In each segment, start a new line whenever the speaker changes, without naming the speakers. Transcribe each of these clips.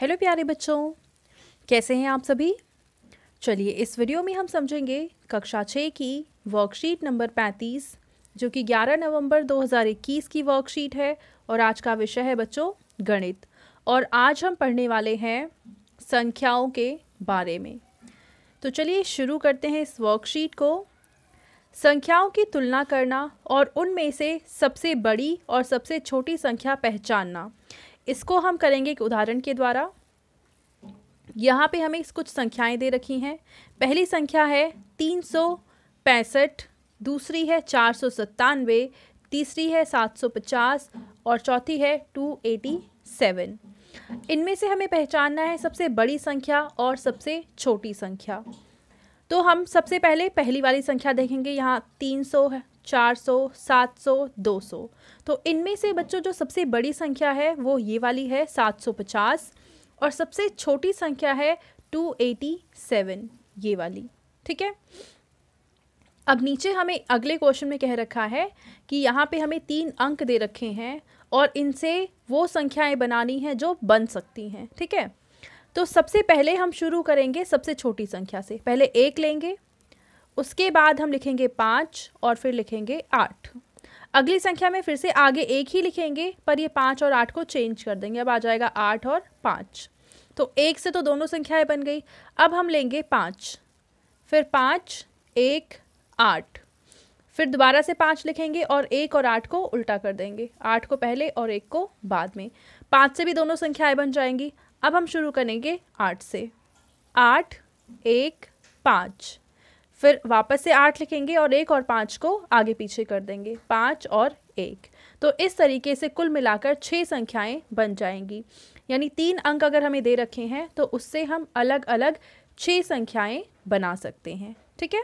hello प्यारे बच्चों कैसे हैं आप सभी चलिए इस वीडियो में हम समझेंगे कक्षा छः की वर्कशीट नंबर पैंतीस जो कि 11 नवंबर 2021 की वर्कशीट है और आज का विषय है बच्चों गणित और आज हम पढ़ने वाले हैं संख्याओं के बारे में तो चलिए शुरू करते हैं इस वर्कशीट को संख्याओं की तुलना करना और उनमें से सबसे बड़ी और सबसे छोटी संख्या पहचानना इसको हम करेंगे एक उदाहरण के द्वारा यहाँ पे हमें कुछ संख्याएं दे रखी हैं पहली संख्या है तीन सौ पैंसठ दूसरी है चार सौ सत्तानवे तीसरी है सात सौ पचास और चौथी है टू एटी सेवन इनमें से हमें पहचानना है सबसे बड़ी संख्या और सबसे छोटी संख्या तो हम सबसे पहले पहली वाली संख्या देखेंगे यहाँ तीन सौ है 400, 700, 200 तो इनमें से बच्चों जो सबसे बड़ी संख्या है वो ये वाली है 750 और सबसे छोटी संख्या है 287 ये वाली ठीक है अब नीचे हमें अगले क्वेश्चन में कह रखा है कि यहाँ पे हमें तीन अंक दे रखे हैं और इनसे वो संख्याएं बनानी हैं जो बन सकती हैं ठीक है तो सबसे पहले हम शुरू करेंगे सबसे छोटी संख्या से पहले एक लेंगे उसके बाद हम लिखेंगे पाँच और फिर लिखेंगे आठ अगली संख्या में फिर से आगे एक ही लिखेंगे पर ये पाँच और आठ को चेंज कर देंगे अब आ जाएगा आठ और पाँच तो एक से तो दोनों संख्याएं बन गई अब हम लेंगे पाँच फिर पाँच एक आठ फिर दोबारा से पाँच लिखेंगे और एक और आठ को उल्टा कर देंगे आठ को पहले और एक को बाद में पाँच से भी दोनों संख्याएं बन जाएंगी अब हम शुरू करेंगे आठ से आठ एक पाँच फिर वापस से आठ लिखेंगे और एक और पाँच को आगे पीछे कर देंगे पाँच और एक तो इस तरीके से कुल मिलाकर छः संख्याएं बन जाएंगी यानी तीन अंक अगर हमें दे रखे हैं तो उससे हम अलग अलग छः संख्याएं बना सकते हैं ठीक है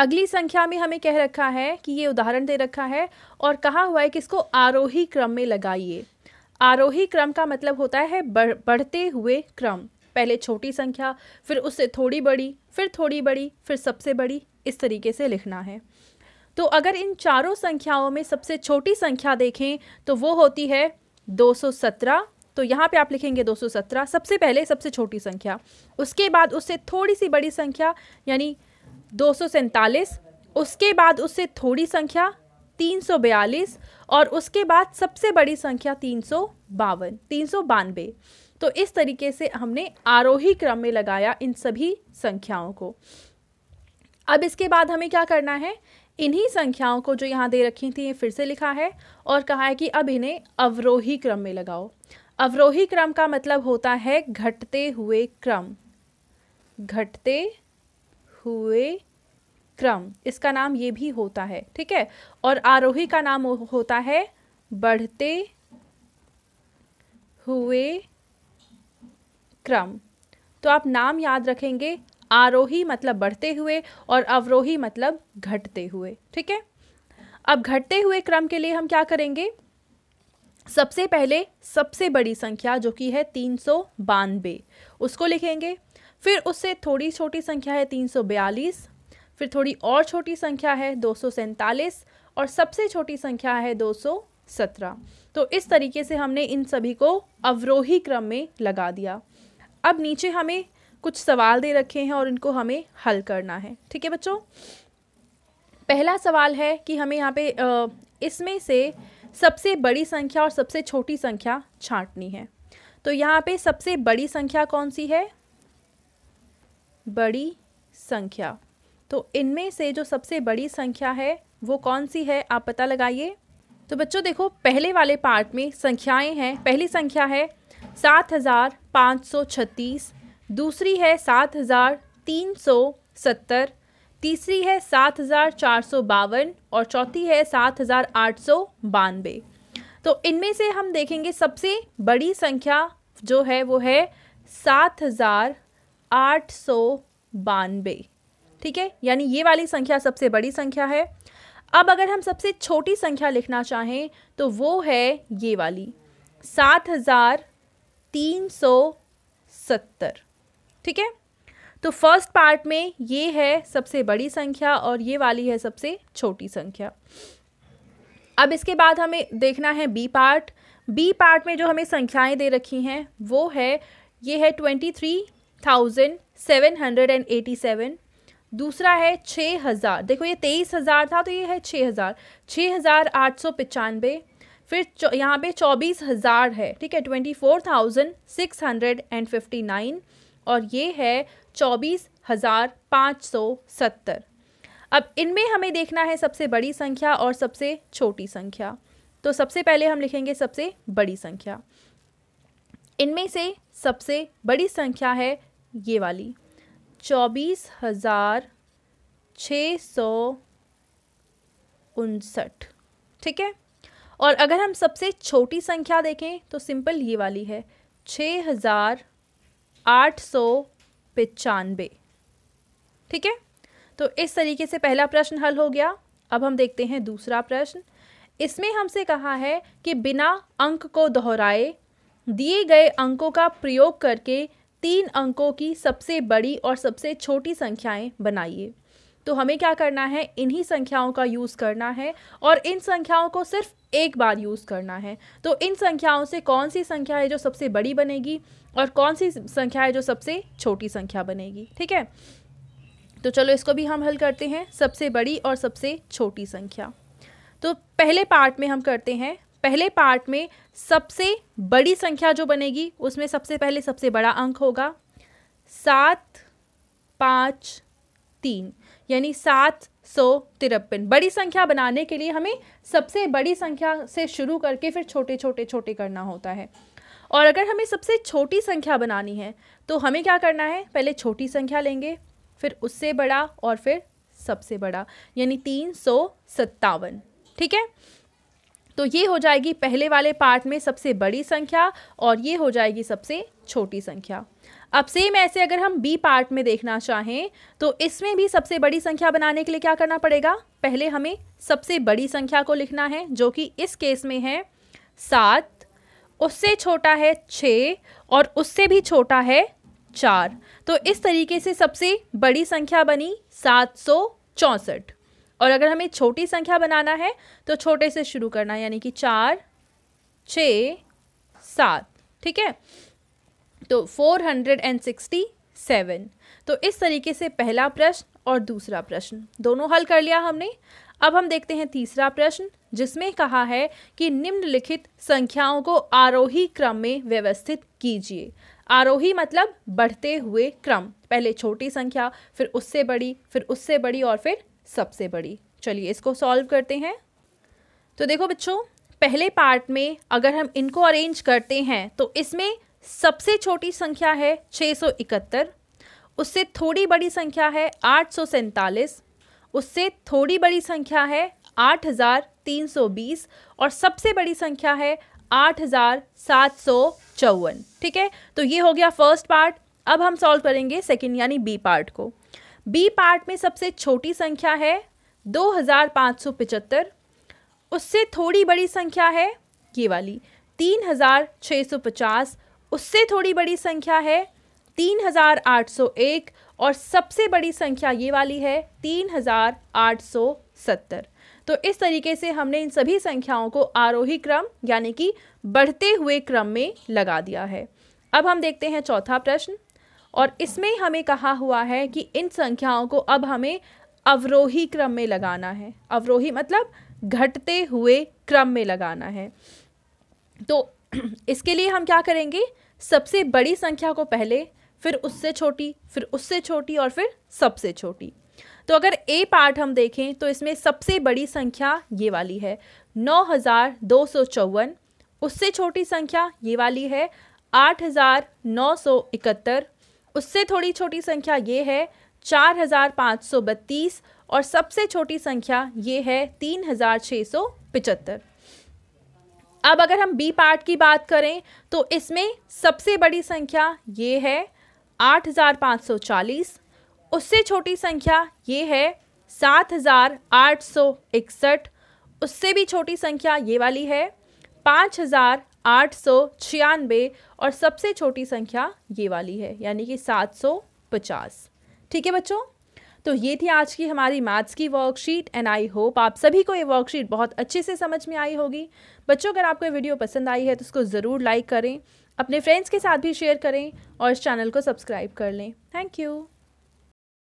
अगली संख्या में हमें कह रखा है कि ये उदाहरण दे रखा है और कहा हुआ है कि इसको आरोही क्रम में लगाइए आरोही क्रम का मतलब होता है बढ़, बढ़ते हुए क्रम पहले छोटी संख्या फिर उससे थोड़ी बड़ी फिर थोड़ी बड़ी फिर सबसे बड़ी इस तरीके से लिखना है तो अगर इन चारों संख्याओं में सबसे छोटी संख्या देखें तो वो होती है 217 तो यहाँ पे आप लिखेंगे 217 सबसे पहले सबसे छोटी संख्या उसके बाद उससे थोड़ी सी बड़ी संख्या यानी दो उसके बाद उससे थोड़ी संख्या 342 और उसके बाद सबसे बड़ी संख्या तीन सौ बावन तीन सौ बानवे तो इस तरीके से हमने आरोही क्रम में लगाया इन सभी संख्याओं को अब इसके बाद हमें क्या करना है इन्हीं संख्याओं को जो यहाँ दे रखी थी ये फिर से लिखा है और कहा है कि अब इन्हें अवरोही क्रम में लगाओ अवरोही क्रम का मतलब होता है घटते हुए क्रम घटते हुए क्रम इसका नाम ये भी होता है ठीक है और आरोही का नाम होता है बढ़ते हुए क्रम तो आप नाम याद रखेंगे आरोही मतलब बढ़ते हुए और अवरोही मतलब घटते हुए ठीक है अब घटते हुए क्रम के लिए हम क्या करेंगे सबसे पहले सबसे बड़ी संख्या जो कि है तीन सौ बानबे उसको लिखेंगे फिर उससे थोड़ी छोटी संख्या है तीन सौ बयालीस फिर थोड़ी और छोटी संख्या है दो सौ सैंतालीस और सबसे छोटी संख्या है दो सौ सत्रह तो इस तरीके से हमने इन सभी को अवरोही क्रम में लगा दिया अब नीचे हमें कुछ सवाल दे रखे हैं और इनको हमें हल करना है ठीक है बच्चों पहला सवाल है कि हमें यहाँ पे इसमें से सबसे बड़ी संख्या और सबसे छोटी संख्या छांटनी है तो यहाँ पे सबसे बड़ी संख्या कौन सी है बड़ी संख्या तो इनमें से जो सबसे बड़ी संख्या है वो कौन सी है आप पता लगाइए तो बच्चों देखो पहले वाले पार्ट में संख्याएं हैं पहली संख्या है सात हज़ार पाँच सौ छत्तीस दूसरी है सात हज़ार तीन सौ सत्तर तीसरी है सात हज़ार चार सौ बावन और चौथी है सात हज़ार आठ सौ बानवे तो इनमें से हम देखेंगे सबसे बड़ी संख्या जो है वो है सात हज़ार आठ सौ बानवे ठीक है यानी ये वाली संख्या सबसे बड़ी संख्या है अब अगर हम सबसे छोटी संख्या लिखना चाहें तो वो है ये वाली सात हज़ार तीन सौ सत्तर ठीक है तो फर्स्ट पार्ट में ये है सबसे बड़ी संख्या और ये वाली है सबसे छोटी संख्या अब इसके बाद हमें देखना है बी पार्ट बी पार्ट में जो हमें संख्याएं दे रखी हैं वो है ये है twenty three thousand seven hundred and eighty seven दूसरा है छः हज़ार देखो ये तेईस हज़ार था तो ये है छः हज़ार छः हज़ार आठ सौ पचानवे फिर यहाँ पे चौबीस हज़ार है ठीक है twenty four thousand six hundred and fifty nine और ये है चौबीस हज़ार पाँच सौ सत्तर अब इनमें हमें देखना है सबसे बड़ी संख्या और सबसे छोटी संख्या तो सबसे पहले हम लिखेंगे सबसे बड़ी संख्या इनमें से सबसे बड़ी संख्या है ये वाली चौबीस हज़ार छः सौ उनसठ ठीक है और अगर हम सबसे छोटी संख्या देखें तो सिंपल ये वाली है छः हज़ार आठ सौ पचानबे ठीक है तो इस तरीके से पहला प्रश्न हल हो गया अब हम देखते हैं दूसरा प्रश्न इसमें हमसे कहा है कि बिना अंक को दोहराए दिए गए अंकों का प्रयोग करके तीन अंकों की सबसे बड़ी और सबसे छोटी संख्याएं बनाइए तो हमें क्या करना है इन्हीं संख्याओं का यूज़ करना है और इन संख्याओं को सिर्फ एक बार यूज़ करना है तो इन संख्याओं से कौन सी संख्या है जो सबसे बड़ी बनेगी और कौन सी संख्या है जो सबसे छोटी संख्या बनेगी ठीक है तो चलो इसको भी हम हल करते हैं सबसे बड़ी और सबसे छोटी संख्या तो पहले पार्ट में हम करते हैं पहले पार्ट में सबसे बड़ी संख्या जो बनेगी उसमें सबसे पहले सबसे बड़ा अंक होगा सात पाँच तीन यानी सात सौ तिरपन बड़ी संख्या बनाने के लिए हमें सबसे बड़ी संख्या से शुरू करके फिर छोटे छोटे छोटे करना होता है और अगर हमें सबसे छोटी संख्या बनानी है तो हमें क्या करना है पहले छोटी संख्या लेंगे फिर उससे बड़ा और फिर सबसे बड़ा यानी तीन सौ सत्तावन ठीक है तो ये हो जाएगी पहले वाले पार्ट में सबसे बड़ी संख्या और ये हो जाएगी सबसे छोटी संख्या अब सेम ऐसे अगर हम बी पार्ट में देखना चाहें तो इसमें भी सबसे बड़ी संख्या बनाने के लिए क्या करना पड़ेगा पहले हमें सबसे बड़ी संख्या को लिखना है जो कि इस केस में है सात उससे छोटा है छः और उससे भी छोटा है चार तो इस तरीके से सबसे बड़ी संख्या बनी सात सौ चौंसठ और अगर हमें छोटी संख्या बनाना है तो छोटे से शुरू करना यानी कि चार छ सात ठीक है तो 467 तो इस तरीके से पहला प्रश्न और दूसरा प्रश्न दोनों हल कर लिया हमने अब हम देखते हैं तीसरा प्रश्न जिसमें कहा है कि निम्नलिखित संख्याओं को आरोही क्रम में व्यवस्थित कीजिए आरोही मतलब बढ़ते हुए क्रम पहले छोटी संख्या फिर उससे बड़ी फिर उससे बड़ी और फिर सबसे बड़ी चलिए इसको सॉल्व करते हैं तो देखो बच्चों पहले पार्ट में अगर हम इनको अरेंज करते हैं तो इसमें सबसे छोटी संख्या है 671, उससे थोड़ी बड़ी संख्या है आठ उससे थोड़ी बड़ी संख्या है 8,320 और सबसे बड़ी संख्या है आठ हज़ार सात सौ चौवन ठीक है तो ये हो गया फर्स्ट पार्ट अब हम सॉल्व करेंगे सेकेंड यानी बी पार्ट को बी पार्ट में सबसे छोटी संख्या है दो हज़ार पाँच सौ पचहत्तर उससे थोड़ी बड़ी संख्या है ये वाली तीन हज़ार छः सौ पचास उससे थोड़ी बड़ी संख्या है 3801 और सबसे बड़ी संख्या ये वाली है 3870 तो इस तरीके से हमने इन सभी संख्याओं को आरोही क्रम यानी कि बढ़ते हुए क्रम में लगा दिया है अब हम देखते हैं चौथा प्रश्न और इसमें हमें कहा हुआ है कि इन संख्याओं को अब हमें अवरोही क्रम में लगाना है अवरोही मतलब घटते हुए क्रम में लगाना है तो इसके लिए हम क्या करेंगे सबसे बड़ी संख्या को पहले फिर उससे छोटी फिर उससे छोटी और फिर सबसे छोटी तो अगर ए पार्ट हम देखें तो इसमें सबसे बड़ी संख्या ये वाली है नौ हज़ार दो सौ चौवन उससे छोटी संख्या ये वाली है आठ हज़ार नौ सौ इकहत्तर उससे थोड़ी छोटी संख्या ये है चार हज़ार पाँच सौ बत्तीस और सबसे छोटी संख्या ये है तीन हज़ार छः सौ पिचहत्तर अब अगर हम बी पार्ट की बात करें तो इसमें सबसे बड़ी संख्या ये है आठ हज़ार पाँच सौ चालीस उससे छोटी संख्या ये है सात हज़ार आठ सौ इकसठ उससे भी छोटी संख्या ये वाली है पाँच हज़ार आठ सौ छियानवे और सबसे छोटी संख्या ये वाली है यानी कि सात सौ पचास ठीक है बच्चों तो ये थी आज की हमारी मैथ्स की वर्कशीट एंड आई होप आप सभी को ये वर्कशीट बहुत अच्छे से समझ में आई होगी बच्चों अगर आपको ये वीडियो पसंद आई है तो उसको ज़रूर लाइक करें अपने फ्रेंड्स के साथ भी शेयर करें और इस चैनल को सब्सक्राइब कर लें थैंक यू